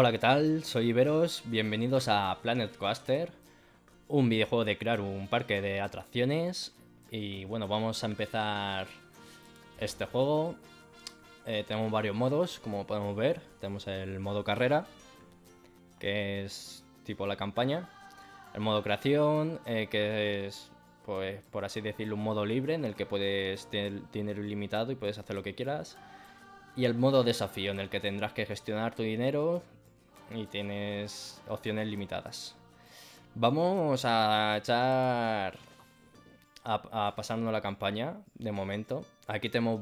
Hola, ¿qué tal? Soy Iberos, bienvenidos a Planet Coaster, un videojuego de crear un parque de atracciones. Y bueno, vamos a empezar este juego. Eh, tenemos varios modos, como podemos ver. Tenemos el modo carrera, que es tipo la campaña. El modo creación, eh, que es, pues, por así decirlo, un modo libre en el que puedes tener dinero ilimitado y puedes hacer lo que quieras. Y el modo desafío, en el que tendrás que gestionar tu dinero, y tienes opciones limitadas. Vamos a echar... A, a la campaña, de momento. Aquí tenemos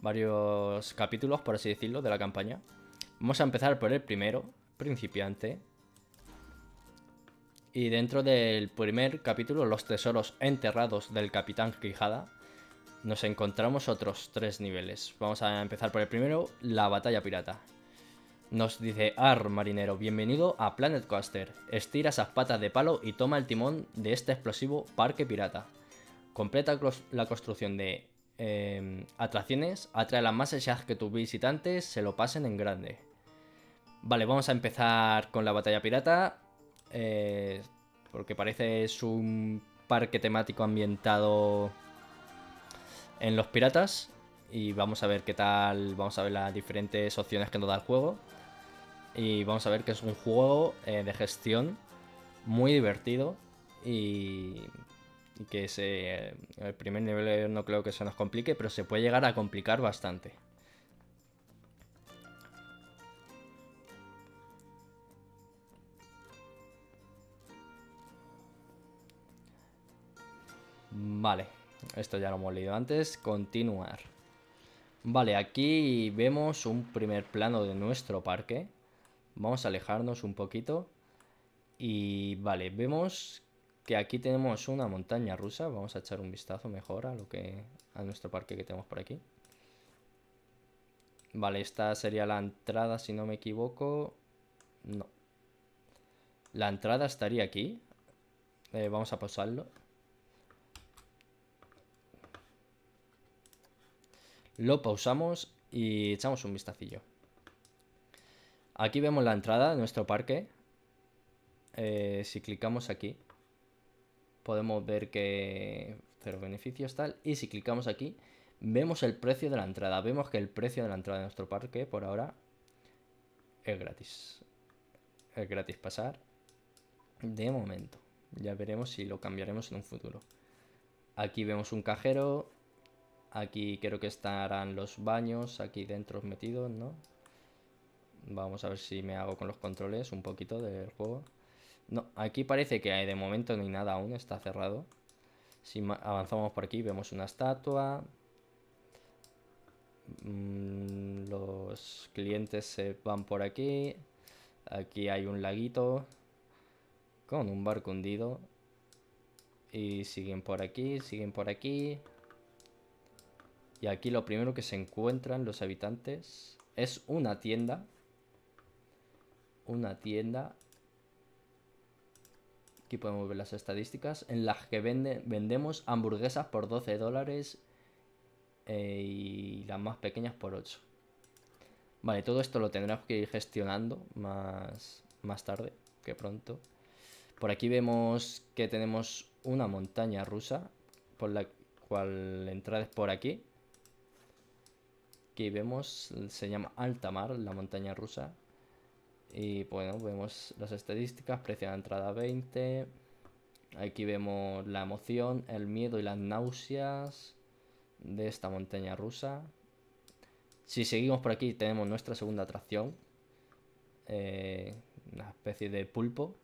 Varios capítulos, por así decirlo, de la campaña. Vamos a empezar por el primero, principiante. Y dentro del primer capítulo, los tesoros enterrados del Capitán Quijada, nos encontramos otros tres niveles. Vamos a empezar por el primero, la batalla pirata. Nos dice, Ar, marinero, bienvenido a Planet Coaster. Estira esas patas de palo y toma el timón de este explosivo parque pirata. Completa la construcción de em, atracciones, atrae las más hechas que tus visitantes se lo pasen en grande. Vale, vamos a empezar con la batalla pirata. Eh, porque parece es un parque temático ambientado en los piratas. Y vamos a ver qué tal, vamos a ver las diferentes opciones que nos da el juego. Y vamos a ver que es un juego eh, de gestión muy divertido y, que se, eh, el primer nivel no creo que se nos complique, pero se puede llegar a complicar bastante. Vale, esto ya lo hemos leído antes. Continuar. Vale, aquí vemos un primer plano de nuestro parque Vamos a alejarnos un poquito. Y vale, vemos que aquí tenemos una montaña rusa. Vamos a echar un vistazo mejor a lo que a nuestro parque que tenemos por aquí. Vale, esta sería la entrada, si no me equivoco. No. La entrada estaría aquí. Eh, vamos a pausarlo. Lo pausamos y echamos un vistacillo. Aquí vemos la entrada de nuestro parque. Eh, si clicamos aquí, podemos ver que cero beneficios tal. Y si clicamos aquí, vemos el precio de la entrada. Vemos que el precio de la entrada de nuestro parque por ahora es gratis. Es gratis pasar. De momento. Ya veremos si lo cambiaremos en un futuro. Aquí vemos un cajero. Aquí creo que estarán los baños aquí dentro metidos, ¿no? Vamos a ver si me hago con los controles un poquito del juego. No, aquí parece que de momento no hay nada aún, está cerrado. Si avanzamos por aquí vemos una estatua. Mm, los clientes se van por aquí. Aquí hay un laguito con un barco hundido. Y siguen por aquí, siguen por aquí. Y aquí lo primero que se encuentran los habitantes es una tienda una tienda. Aquí podemos ver las estadísticas en las que vendemos hamburguesas por 12 dólares eh, y las más pequeñas por 8. Vale, todo esto lo tendremos que ir gestionando más, más tarde que pronto. Por aquí vemos que tenemos una montaña rusa por la cual entrada es por aquí. Aquí vemos, se llama alta mar, la montaña rusa. Y bueno, vemos las estadísticas, precio de entrada 20. Aquí vemos la emoción, el miedo y las náuseas de esta montaña rusa. Si seguimos por aquí tenemos nuestra segunda atracción. Eh, una especie de pulpo.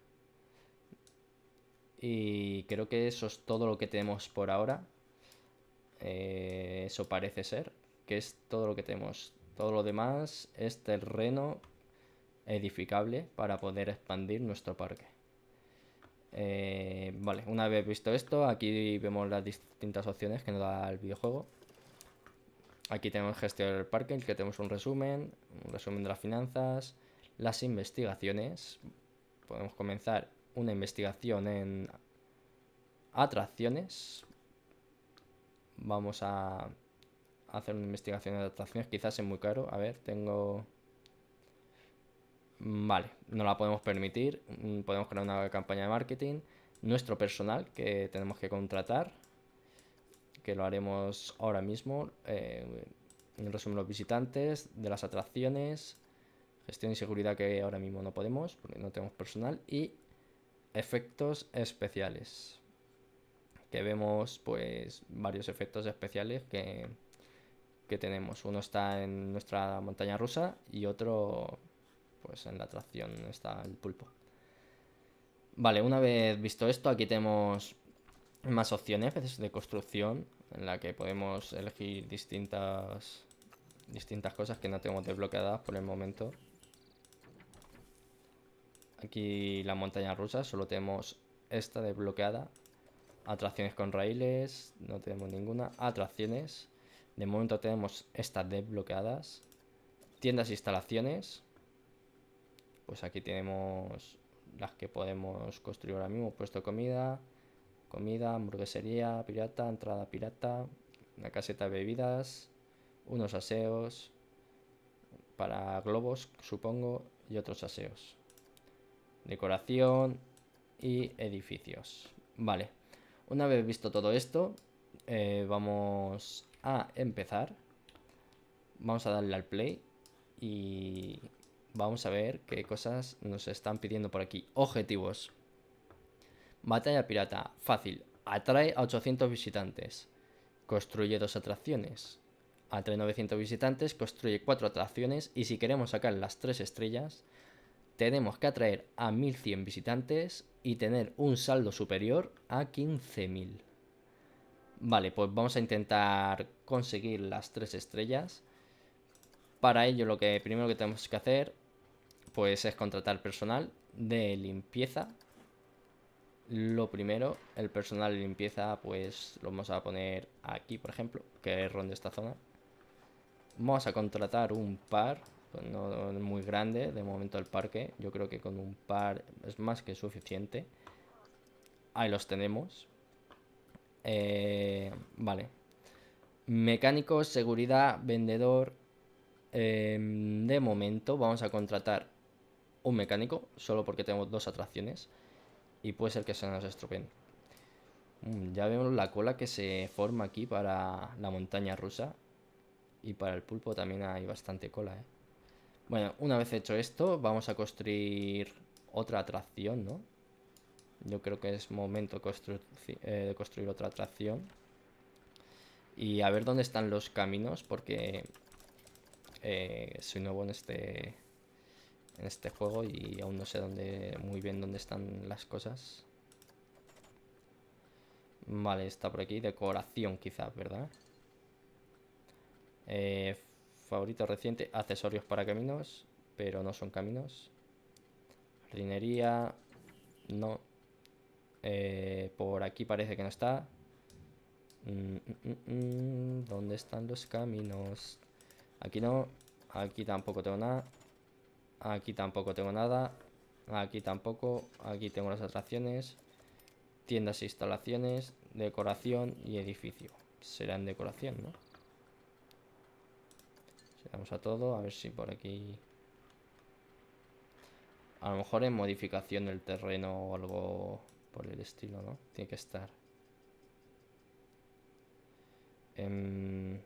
Y creo que eso es todo lo que tenemos por ahora. Eh, eso parece ser. Que es todo lo que tenemos. Todo lo demás es terreno edificable para poder expandir nuestro parque. Eh, vale, una vez visto esto, aquí vemos las distintas opciones que nos da el videojuego. Aquí tenemos gestionar del parque, en el que tenemos un resumen, un resumen de las finanzas, las investigaciones. Podemos comenzar una investigación en atracciones. Vamos a hacer una investigación en atracciones, quizás es muy caro. A ver, tengo Vale, no la podemos permitir. Mm, podemos crear una campaña de marketing. Nuestro personal que tenemos que contratar, que lo haremos ahora mismo. Eh, en resumen, los visitantes, de las atracciones, gestión y seguridad que ahora mismo no podemos porque no tenemos personal. Y efectos especiales. Que vemos pues varios efectos especiales que, que tenemos. Uno está en nuestra montaña rusa y otro pues en la atracción está el pulpo. Vale, una vez visto esto, aquí tenemos más opciones de construcción en la que podemos elegir distintas distintas cosas que no tenemos desbloqueadas por el momento. Aquí la montaña rusa, solo tenemos esta desbloqueada. Atracciones con raíles, no tenemos ninguna. Atracciones, de momento tenemos estas desbloqueadas. Tiendas e instalaciones, pues aquí tenemos las que podemos construir ahora mismo, puesto comida, comida, hamburguesería, pirata, entrada pirata, una caseta de bebidas, unos aseos para globos, supongo, y otros aseos. Decoración y edificios. Vale, una vez visto todo esto, eh, vamos a empezar. Vamos a darle al play y Vamos a ver qué cosas nos están pidiendo por aquí. Objetivos. Batalla pirata. Fácil. Atrae a 800 visitantes. Construye dos atracciones. Atrae 900 visitantes, construye cuatro atracciones y si queremos sacar las tres estrellas, tenemos que atraer a 1100 visitantes y tener un saldo superior a 15000. Vale, pues vamos a intentar conseguir las tres estrellas. Para ello lo que primero que tenemos que hacer pues es contratar personal de limpieza. Lo primero, el personal de limpieza, pues lo vamos a poner aquí, por ejemplo, que es ronde esta zona. Vamos a contratar un par, pues, no muy grande, de momento el parque. Yo creo que con un par es más que suficiente. Ahí los tenemos. Eh, vale. Mecánico, seguridad, vendedor. Em, de momento vamos a contratar un mecánico, solo porque tenemos dos atracciones, y puede ser que se nos estropeen. Mm, ya vemos la cola que se forma aquí para la montaña rusa. Y para el pulpo también hay bastante cola, ¿eh? Bueno, una vez hecho esto, vamos a construir otra atracción, ¿no? Yo creo que es momento eh, de construir otra atracción. Y a ver dónde están los caminos, porque eh, soy nuevo en este, en este juego y aún no sé dónde muy bien dónde están las cosas. Vale, está por aquí. Decoración quizás, ¿verdad? Eh, favorito reciente. Accesorios para caminos, pero no son caminos. Jardinería, no. Eh, por aquí parece que no está. Mm, mm, mm, ¿Dónde están los caminos? Aquí no. Aquí tampoco tengo nada. Aquí tampoco tengo nada. Aquí tampoco. Aquí tengo las atracciones. Tiendas e instalaciones. Decoración y edificio. Será en decoración, ¿no? Le damos a todo. A ver si por aquí... A lo mejor en modificación del terreno o algo por el estilo, ¿no? Tiene que estar. Em,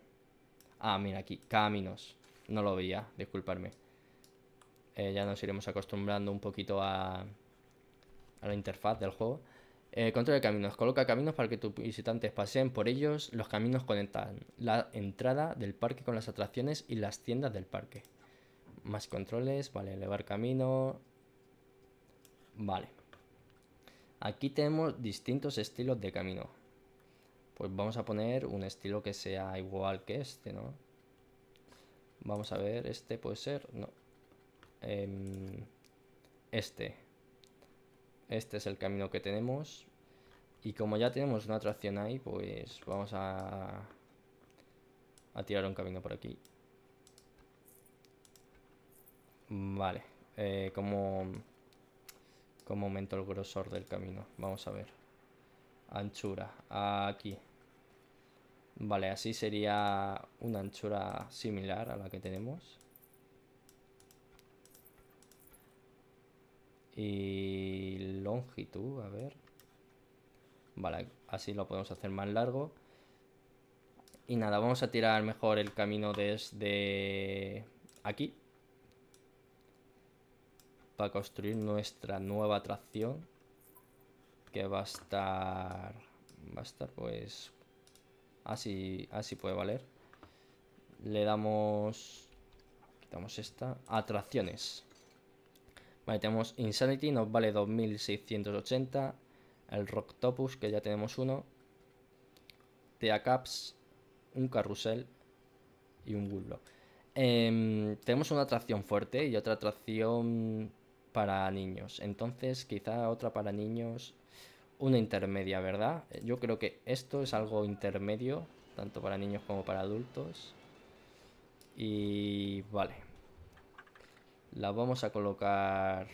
ah, mira aquí. Caminos. No lo veía, disculparme. Eh, ya nos iremos acostumbrando un poquito a, la interfaz del juego. Eh, control de caminos. Coloca caminos para que tus visitantes pasen por ellos. Los caminos conectan la entrada del parque con las atracciones y las tiendas del parque. Más controles. Vale, elevar camino. Vale. Aquí tenemos distintos estilos de camino. Pues vamos a poner un estilo que sea igual que este, ¿no? Vamos a ver, este puede ser, no este. Este es el camino que tenemos. Y como ya tenemos una atracción ahí, pues vamos a, a tirar un camino por aquí. Vale. Eh, como aumento el grosor del camino. Vamos a ver. Anchura. Aquí. Vale, así sería una anchura similar a la que tenemos. Y longitud, a ver. Vale, así lo podemos hacer más largo. Y nada, vamos a tirar mejor el camino desde aquí. Para construir nuestra nueva atracción. Que va a estar... Va a estar pues... Así, así puede valer. Le damos... Quitamos esta. Atracciones. Vale, tenemos Insanity, nos vale 2680. El Rocktopus, que ya tenemos uno. Tea Caps, un Carrusel y un bullo em, tenemos una atracción fuerte y otra atracción para niños. Entonces, quizá otra para niños, una intermedia, ¿verdad? Yo creo que esto es algo intermedio, tanto para niños como para adultos. Y vale la vamos a colocar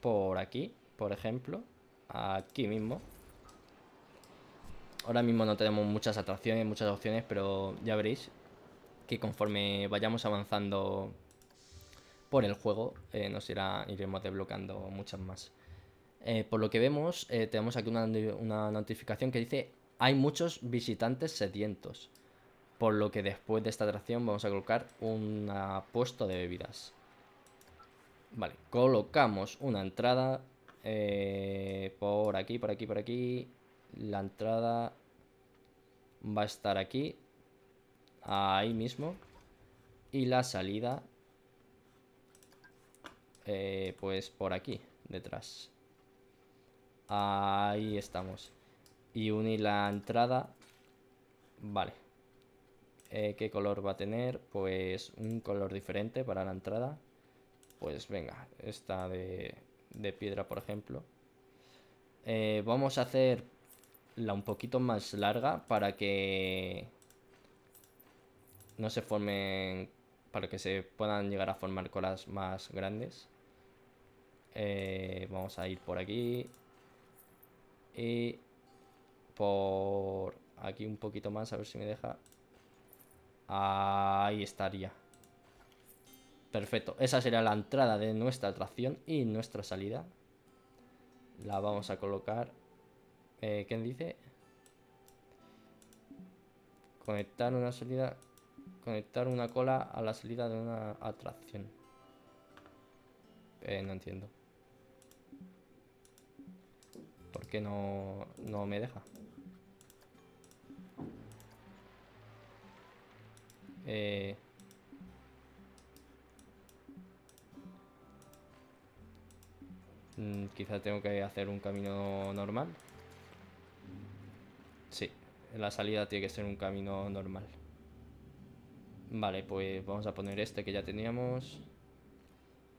por aquí, por ejemplo. Aquí mismo. Ahora mismo no tenemos muchas atracciones, muchas opciones, pero ya veréis que conforme vayamos avanzando por el juego eh, nos irá, iremos desbloqueando muchas más. Eh, por lo que vemos, eh, tenemos aquí una, una, notificación que dice hay muchos visitantes sedientos. Por lo que después de esta atracción vamos a colocar un ah, puesto de bebidas. Vale, colocamos una entrada eh, por aquí, por aquí, por aquí. La entrada va a estar aquí, ahí mismo. Y la salida, eh, pues por aquí, detrás. Ahí estamos. Y unir la entrada. Vale. Eh, ¿Qué color va a tener? Pues un color diferente para la entrada pues venga, esta de, de piedra, por ejemplo. Eh, vamos a hacerla un poquito más larga para que no se formen, para que se puedan llegar a formar colas más grandes. Eh, vamos a ir por aquí y por aquí un poquito más, a ver si me deja. Ahí estaría. Perfecto, esa será la entrada de nuestra atracción y nuestra salida. La vamos a colocar... Eh, ¿Quién dice? Conectar una salida... Conectar una cola a la salida de una atracción. Eh, no entiendo. ¿Por qué no, no me deja? Eh... Mm, quizá tengo que hacer un camino normal. Sí, la salida tiene que ser un camino normal. Vale, pues vamos a poner este que ya teníamos.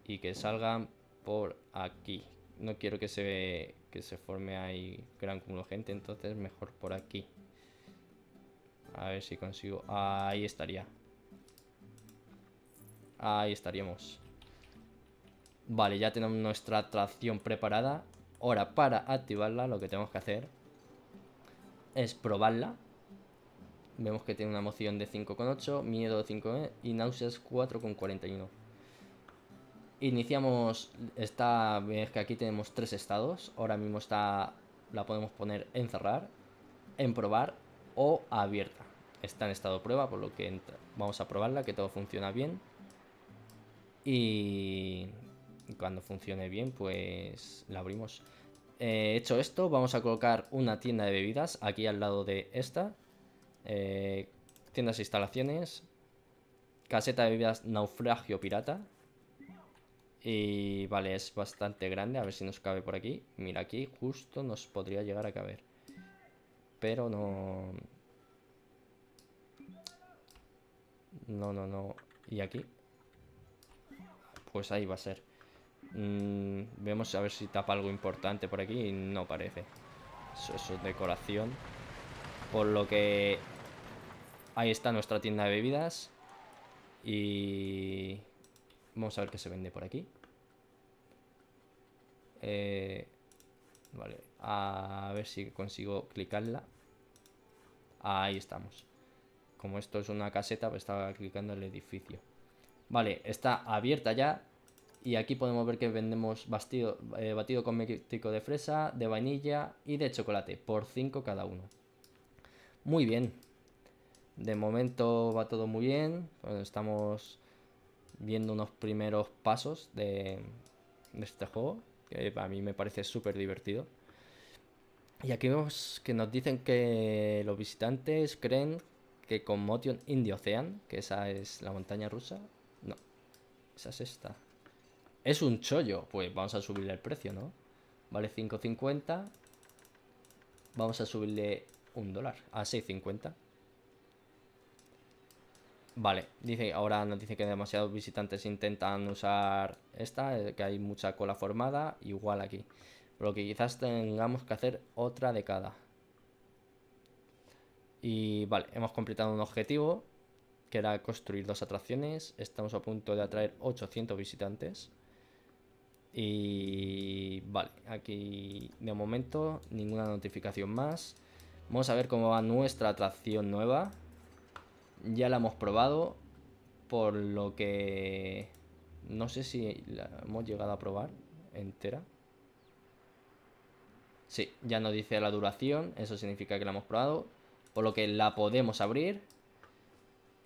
Y que salgan por aquí. No quiero que se, que se forme ahí gran cúmulo de gente, entonces mejor por aquí. A ver si consigo... Ahí estaría. Ahí estaríamos. Vale, ya tenemos nuestra atracción preparada. Ahora, para activarla, lo que tenemos que hacer es probarla. Vemos que tiene una emoción de 5,8, miedo de 5 y náuseas 4,41. Iniciamos esta vez que aquí tenemos tres estados. Ahora mismo está la podemos poner en cerrar, en probar o abierta. Está en estado prueba, por lo que vamos a probarla, que todo funciona bien. Y cuando funcione bien pues la abrimos. Eh, hecho esto, vamos a colocar una tienda de bebidas aquí al lado de esta. Eh, tiendas e instalaciones. Caseta de bebidas naufragio pirata. Y vale, es bastante grande. A ver si nos cabe por aquí. Mira, aquí justo nos podría llegar a caber. Pero no... No, no, no. ¿Y aquí? Pues ahí va a ser. Mm, vemos a ver si tapa algo importante por aquí. No parece. Eso, es decoración. Por lo que... Ahí está nuestra tienda de bebidas. Y... Vamos a ver qué se vende por aquí. Eh, vale, a ver si consigo clicarla. Ahí estamos. Como esto es una caseta, pues estaba clicando el edificio. Vale, está abierta ya. Y aquí podemos ver que vendemos eh, batido con métrico de fresa, de vainilla y de chocolate, por 5 cada uno. Muy bien. De momento va todo muy bien. estamos viendo unos primeros pasos de, este juego, que a mí me parece súper divertido. Y aquí vemos que nos dicen que los visitantes creen que con Motion Indiocean, Ocean, que esa es la montaña rusa, no, esa es esta, es un chollo. Pues vamos a subirle el precio, ¿no? Vale 5.50. Vamos a subirle un dólar a 6.50. Vale, dice, ahora nos dice que demasiados visitantes intentan usar esta, eh, que hay mucha cola formada, igual aquí. pero lo que quizás tengamos que hacer otra de cada. Y vale, hemos completado un objetivo, que era construir dos atracciones. Estamos a punto de atraer 800 visitantes. Y vale, aquí de momento ninguna notificación más. Vamos a ver cómo va nuestra atracción nueva. Ya la hemos probado, por lo que no sé si la hemos llegado a probar entera. Sí, ya nos dice la duración, eso significa que la hemos probado, por lo que la podemos abrir.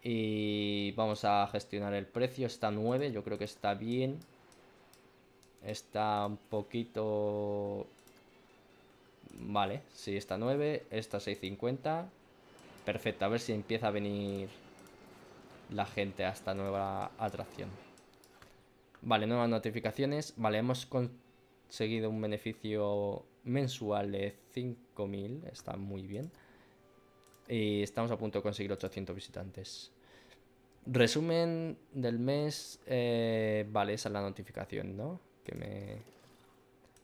Y vamos a gestionar el precio, está 9, yo creo que está bien. Está un poquito... Vale, sí, está 9, está 6.50. Perfecto, a ver si empieza a venir la gente a esta nueva atracción. Vale, nuevas notificaciones. Vale, hemos conseguido un beneficio mensual de 5.000. Está muy bien. Y estamos a punto de conseguir 800 visitantes. Resumen del mes. Eh, vale, esa es la notificación, ¿no? Que me...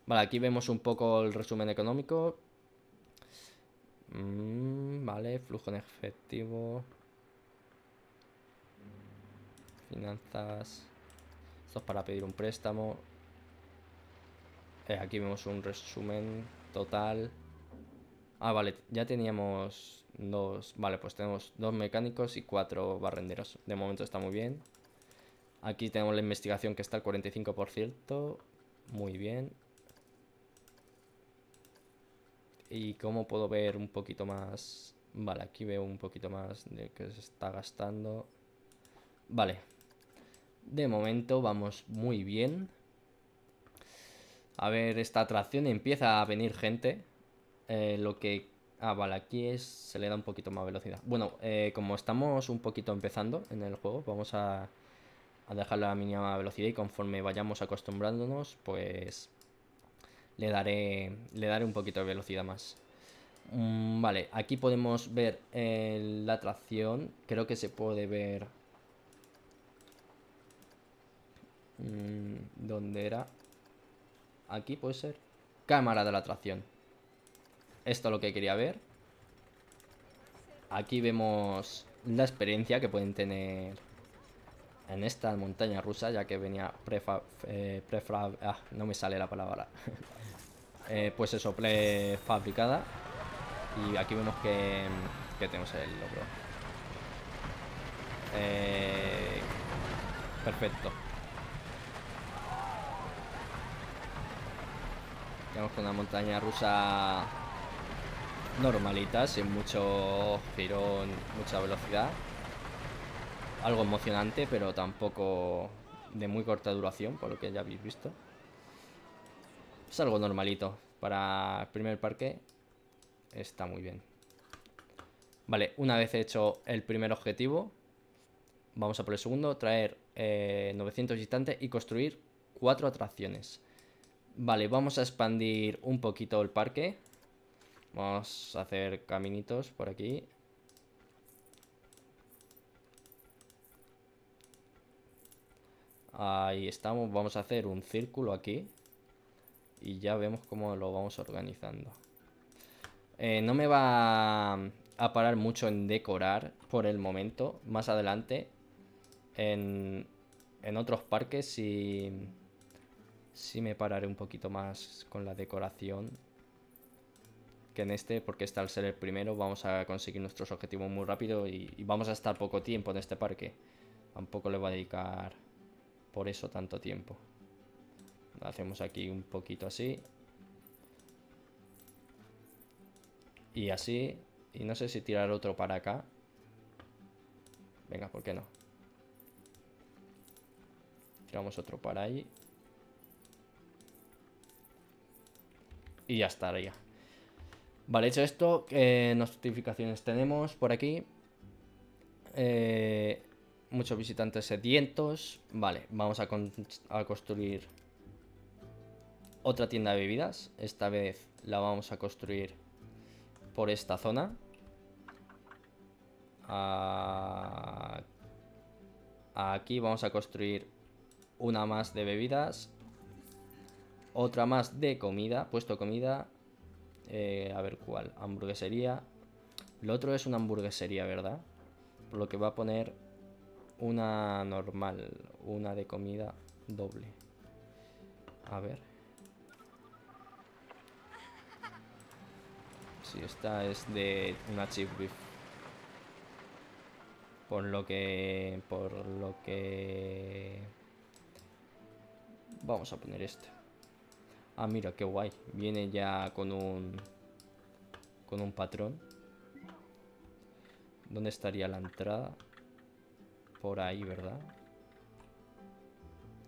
Vale, aquí vemos un poco el resumen económico. Mm, vale, flujo en efectivo. Finanzas. Esto es para pedir un préstamo. Eh, aquí vemos un resumen total. Ah, vale, ya teníamos dos... Vale, pues tenemos dos mecánicos y cuatro barrenderos. De momento está muy bien. Aquí tenemos la investigación que está al 45%. Muy bien. ¿Y cómo puedo ver un poquito más? Vale, aquí veo un poquito más de que se está gastando. Vale. De momento vamos muy bien. A ver, esta atracción empieza a venir gente. Eh, lo que... Ah, vale, aquí se le da un poquito más velocidad. Bueno, eh, como estamos un poquito empezando en el juego, vamos a a dejarlo a la mínima velocidad y conforme vayamos acostumbrándonos, pues le daré, le daré un poquito de velocidad más. Mm, vale, aquí podemos ver eh, la atracción... creo que se puede ver... Mm, ¿Dónde era? Aquí puede ser. Cámara de la atracción... Esto es lo que quería ver. Aquí vemos la experiencia que pueden tener en esta montaña rusa, ya que venía prefab, eh, prefab ah, no me sale la palabra, eh, pues eso, prefabricada. Y aquí vemos que, tenemos el logro. Eh, perfecto. Tenemos una montaña rusa normalita, sin mucho girón, mucha velocidad algo emocionante, pero tampoco de muy corta duración, por lo que ya habéis visto. Es algo normalito. Para el primer parque está muy bien. Vale, una vez hecho el primer objetivo, vamos a por el segundo, traer 900 eh, visitantes y construir cuatro atracciones. Vale, vamos a expandir un poquito el parque. Vamos a hacer caminitos por aquí. Ahí estamos, vamos a hacer un círculo aquí y ya vemos cómo lo vamos organizando. Eh, no me va a parar mucho en decorar por el momento, más adelante en, otros parques sí, me pararé un poquito más con la decoración que en este, porque este al ser el primero vamos a conseguir nuestros objetivos muy rápido y, y vamos a estar poco tiempo en este parque. Tampoco le voy a dedicar por eso tanto tiempo. Hacemos aquí un poquito así. Y así. Y no sé si tirar otro para acá. Venga, ¿por qué no? Tiramos otro para ahí. Y ya estaría. Vale, hecho esto, eh, notificaciones tenemos por aquí. Eh, Muchos visitantes sedientos. Vale, vamos a, construir otra tienda de bebidas. Esta vez la vamos a construir por esta zona. Aquí vamos a construir una más de bebidas. Otra más de comida, puesto comida. Eh, a ver cuál, hamburguesería. Lo otro es una hamburguesería, ¿verdad? Por lo que va a poner una normal, una de comida doble. A ver. Si esta es de una chip Por lo que... Por lo que... Vamos a poner esto. Ah, mira, qué guay. Viene ya con un... Con un patrón. ¿Dónde estaría la entrada? por ahí, ¿verdad?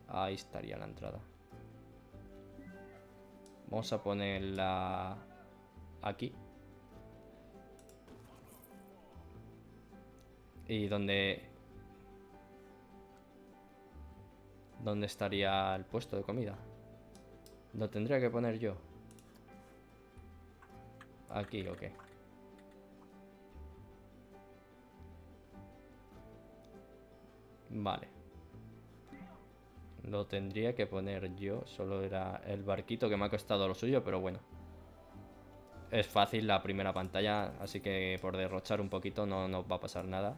Ahí estaría la entrada. Vamos a ponerla aquí. Y donde... ¿Dónde estaría el puesto de comida? Lo tendría que poner yo. Aquí, ok. Vale. Lo tendría que poner yo. Solo era el barquito que me ha costado lo suyo, pero bueno. Es fácil la primera pantalla, así que por derrochar un poquito no nos va a pasar nada.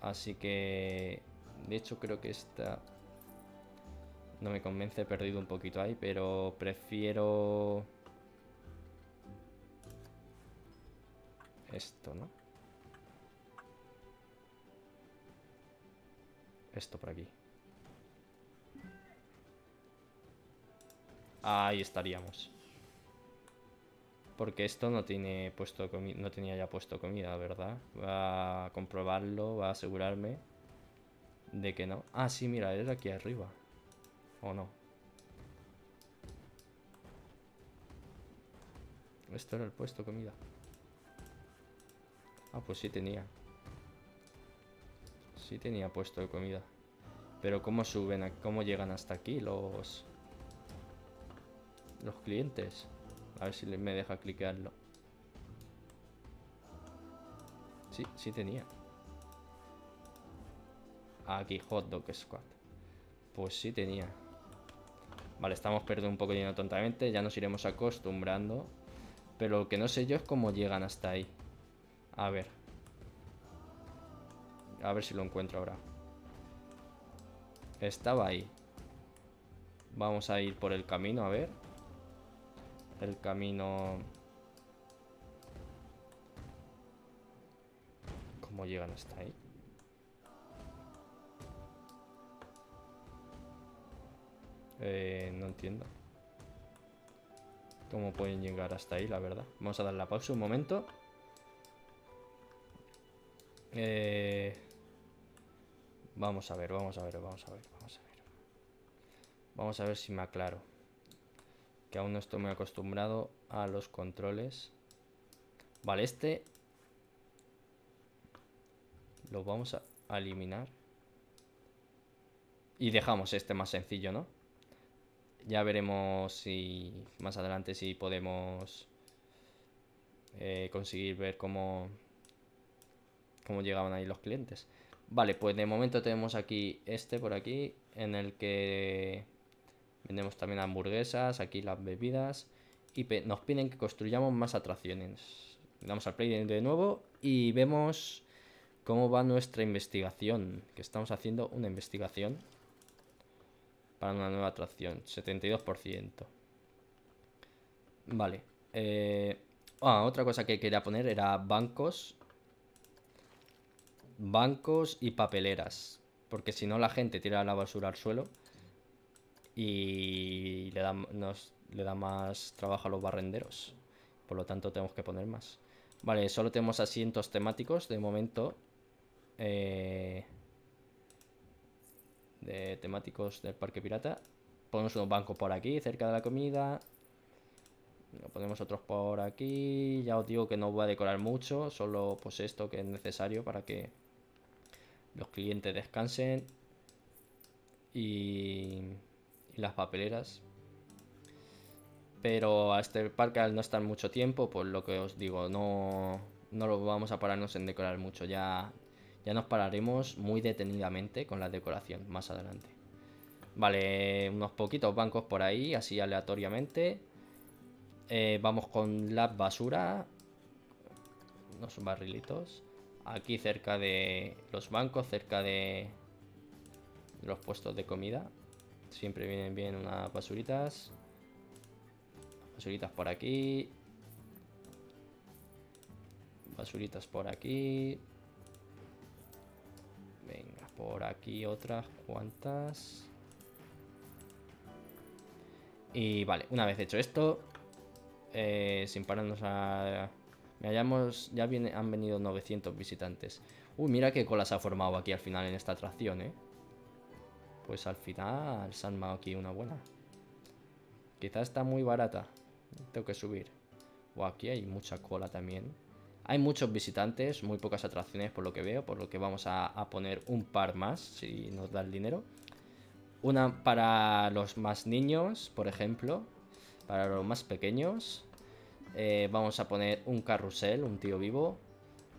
Así que... De hecho creo que esta... No me convence, he perdido un poquito ahí, pero prefiero... Esto, ¿no? esto por aquí. Ahí estaríamos. Porque esto no tiene puesto no tenía ya puesto comida, ¿verdad? Va a comprobarlo, va a asegurarme de que no. Ah, sí, mira, es aquí arriba. ¿O no? Esto era el puesto comida. Ah, pues sí tenía. Sí tenía puesto de comida. Pero ¿cómo suben? ¿Cómo llegan hasta aquí los... Los clientes? A ver si me deja cliquearlo. Sí, sí tenía. Ah, aquí, Hot Dog Squad. Pues sí tenía. Vale, estamos perdiendo un poco de dinero tontamente. Ya nos iremos acostumbrando. Pero lo que no sé yo es cómo llegan hasta ahí. A ver. A ver si lo encuentro ahora. Estaba ahí. Vamos a ir por el camino, a ver. El camino... ¿Cómo llegan hasta ahí? Eh, no entiendo. ¿Cómo pueden llegar hasta ahí, la verdad? Vamos a dar la pausa un momento. Eh... Vamos a ver, vamos a ver, vamos a ver, vamos a ver. Vamos a ver si me aclaro. Que aún no estoy muy acostumbrado a los controles. Vale, este... Lo vamos a eliminar. Y dejamos este más sencillo, ¿no? Ya veremos si más adelante si podemos eh, conseguir ver cómo, cómo llegaban ahí los clientes. Vale, pues de momento tenemos aquí este por aquí, en el que vendemos también hamburguesas, aquí las bebidas, y nos piden que construyamos más atracciones. Vamos damos al play de nuevo y vemos cómo va nuestra investigación, que estamos haciendo una investigación para una nueva atracción, 72%. Vale. Eh, ah, otra cosa que quería poner era bancos bancos y papeleras. Porque si no, la gente tira la basura al suelo y le da, nos, le da más trabajo a los barrenderos. Por lo tanto, tenemos que poner más. Vale, solo tenemos asientos temáticos de momento. Eh, de temáticos del parque pirata. Ponemos unos bancos por aquí, cerca de la comida. ponemos otros por aquí. Ya os digo que no voy a decorar mucho, solo pues esto que es necesario para que los clientes descansen y, las papeleras. Pero a este parque al no estar mucho tiempo, por lo que os digo, no, lo vamos a pararnos en decorar mucho. Ya, ya nos pararemos muy detenidamente con la decoración más adelante. Vale, unos poquitos bancos por ahí, así aleatoriamente. Eh, vamos con la basura. Unos barrilitos. Aquí cerca de los bancos, cerca de los puestos de comida. Siempre vienen bien unas basuritas. Basuritas por aquí. Basuritas por aquí. Venga, por aquí otras cuantas. Y vale, una vez hecho esto, eh, sin pararnos a Hayamos, ya han venido 900 visitantes. Uy, mira qué cola se ha formado aquí al final en esta atracción, ¿eh? Pues al final se han aquí una buena. Quizás está muy barata. Tengo que subir. O aquí hay mucha cola también. Hay muchos visitantes, muy pocas atracciones por lo que veo, por lo que vamos a, a poner un par más, si nos da el dinero. Una para los más niños, por ejemplo, para los más pequeños. Eh, vamos a poner un carrusel, un tío vivo.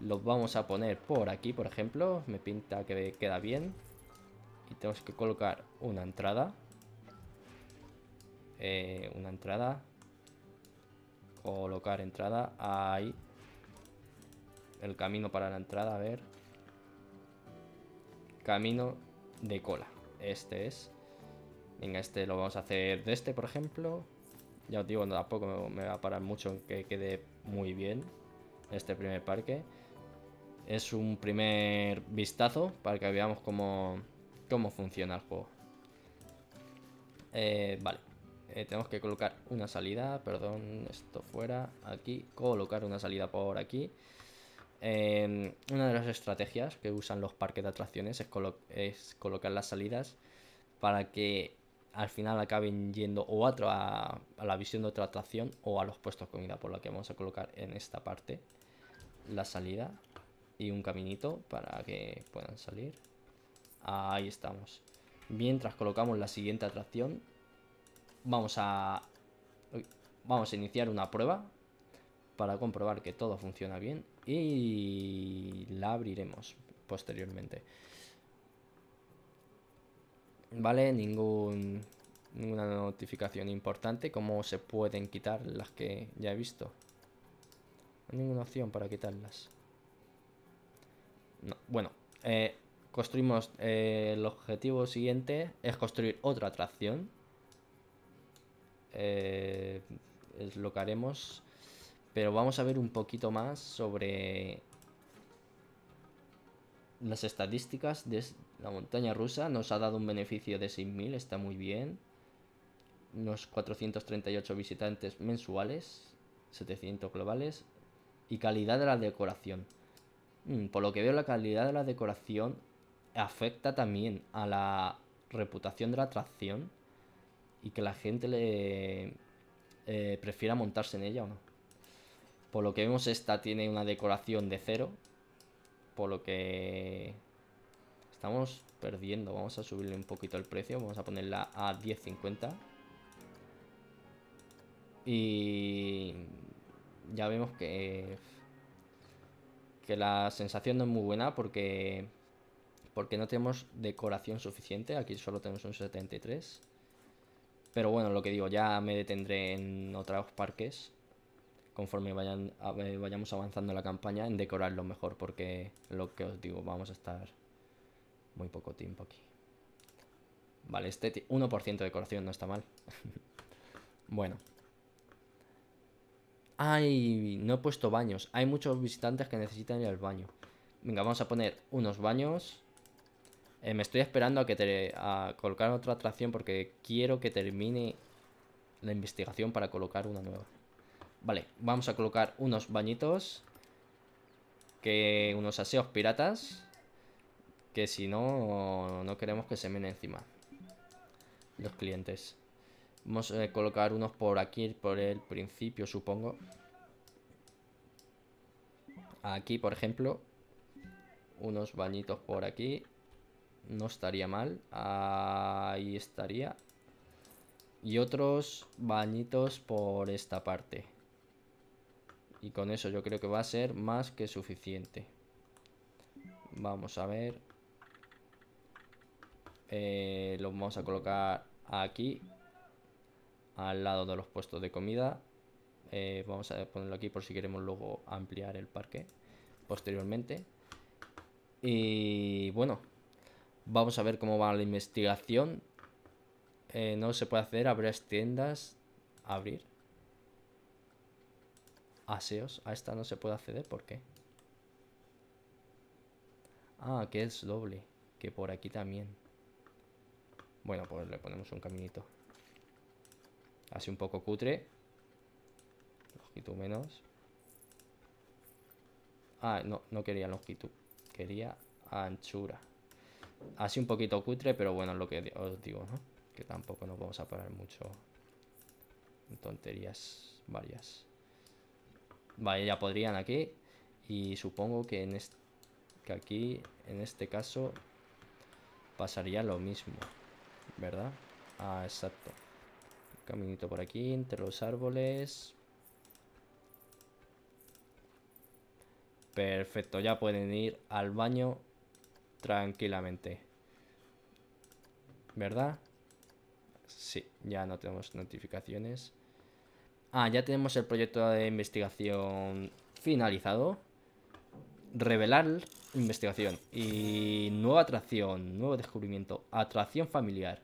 Lo vamos a poner por aquí, por ejemplo. Me pinta que queda bien. Y tenemos que colocar una entrada. Eh, una entrada. Colocar entrada. Ahí. El camino para la entrada, a ver. Camino de cola. Este es. Venga, este lo vamos a hacer de este, por ejemplo. Ya os digo, tampoco me, va a parar mucho que quede muy bien este primer parque. Es un primer vistazo para que veamos cómo, funciona el juego. Eh, vale. Eh, tenemos que colocar una salida, perdón, esto fuera, aquí, colocar una salida por aquí. Em, una de las estrategias que usan los parques de atracciones es, colocar las salidas para que al final acaben yendo o a, a, la visión de otra atracción o a los puestos de comida, por lo que vamos a colocar en esta parte la salida y un caminito para que puedan salir. Ahí estamos. Mientras colocamos la siguiente atracción, vamos a, vamos a iniciar una prueba para comprobar que todo funciona bien y la abriremos posteriormente. ¿vale? Ningún, ninguna notificación importante. ¿Cómo se pueden quitar las que ya he visto? No hay ninguna opción para quitarlas. No, bueno, eh, construimos eh, el objetivo siguiente es construir otra atracción eh, es lo que haremos pero vamos a ver un poquito más sobre las estadísticas de, la montaña rusa nos ha dado un beneficio de 6.000, está muy bien. Unos 438 visitantes mensuales, 700 globales. Y calidad de la decoración. Mm, por lo que veo, la calidad de la decoración afecta también a la reputación de la atracción y que la gente le eh, prefiera montarse en ella o no. Por lo que vemos, esta tiene una decoración de cero. Por lo que estamos perdiendo. Vamos a subirle un poquito el precio. Vamos a ponerla a 10.50. Y ya vemos que, que la sensación no es muy buena porque, porque no tenemos decoración suficiente. Aquí solo tenemos un 73. Pero bueno, lo que digo, ya me detendré en otros parques conforme eh, vayamos avanzando la campaña en decorarlo mejor porque lo que os digo, vamos a estar muy poco tiempo aquí. Vale, este 1% de decoración no está mal. bueno. Ay, no he puesto baños. Hay muchos visitantes que necesitan ir al baño. Venga, vamos a poner unos baños. Eh, me estoy esperando a que te, a colocar otra atracción porque quiero que termine la investigación para colocar una nueva. Vale, vamos a colocar unos bañitos. Que unos aseos piratas que si no, no queremos que se menen encima los clientes. Vamos a eh, colocar unos por aquí, por el principio, supongo. Aquí, por ejemplo. Unos bañitos por aquí. No estaría mal. Ahí estaría. Y otros bañitos por esta parte. Y con eso yo creo que va a ser más que suficiente. Vamos a ver. Eh, Lo vamos a colocar aquí, al lado de los puestos de comida. Eh, vamos a ponerlo aquí por si queremos luego ampliar el parque posteriormente. Y bueno, vamos a ver cómo va la investigación. Eh, no se puede hacer, abrir tiendas, abrir. Aseos, a esta no se puede acceder, ¿por qué? Ah, que es doble, que por aquí también. Bueno, pues le ponemos un caminito. Así un poco cutre. Longitud menos. Ah, no, no quería longitud. Quería anchura. Así un poquito cutre, pero bueno, lo que os digo, ¿no? Que tampoco nos vamos a parar mucho en tonterías varias. Vale, ya podrían aquí. Y supongo que en que aquí, en este caso, pasaría lo mismo. ¿Verdad? Ah, exacto. Caminito por aquí, entre los árboles. Perfecto, ya pueden ir al baño tranquilamente. ¿Verdad? Sí, ya no tenemos notificaciones. Ah, ya tenemos el proyecto de investigación finalizado revelar investigación y nueva atracción, nuevo descubrimiento, atracción familiar.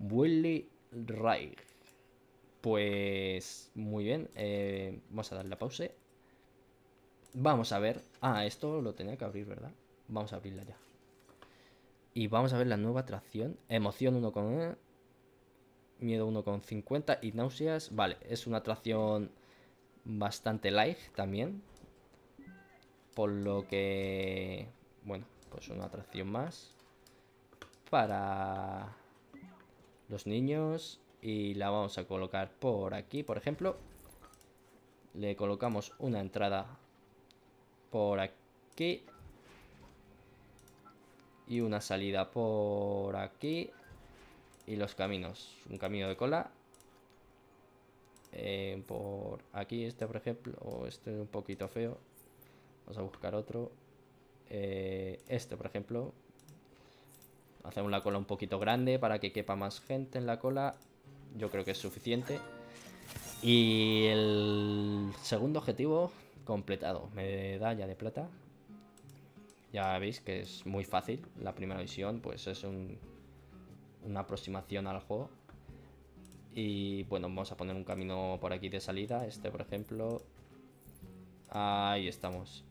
Willy Ray Pues muy bien, eh, vamos a darle la pausa. Vamos a ver. Ah, esto lo tenía que abrir, ¿verdad? Vamos a abrirla ya. Y vamos a ver la nueva atracción. Emoción 1,1. E, miedo 1,50 y náuseas. Vale, es una atracción bastante light también. Por lo que... Bueno, pues una atracción más. Para los niños. Y la vamos a colocar por aquí, por ejemplo. Le colocamos una entrada por aquí. Y una salida por aquí. Y los caminos. Un camino de cola. Eh, por aquí, este por ejemplo. O este es un poquito feo. Vamos a buscar otro. Eh, este, por ejemplo. Hacemos la cola un poquito grande para que quepa más gente en la cola. Yo creo que es suficiente. Y el segundo objetivo completado. Medalla de plata. Ya veis que es muy fácil. La primera visión pues es una aproximación al juego. Y bueno, vamos a poner un camino por aquí de salida. Este, por ejemplo. Ahí estamos.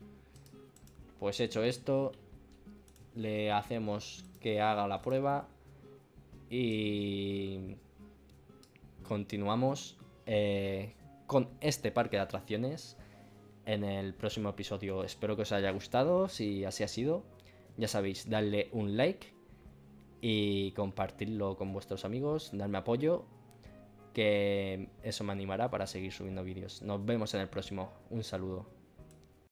Pues hecho esto, le hacemos que haga la prueba y continuamos eh, con este parque de atracciones en el próximo episodio. Espero que os haya gustado, si así ha sido, ya sabéis, darle un like y compartirlo con vuestros amigos, darme apoyo, que eso me animará para seguir subiendo vídeos. Nos vemos en el próximo. Un saludo.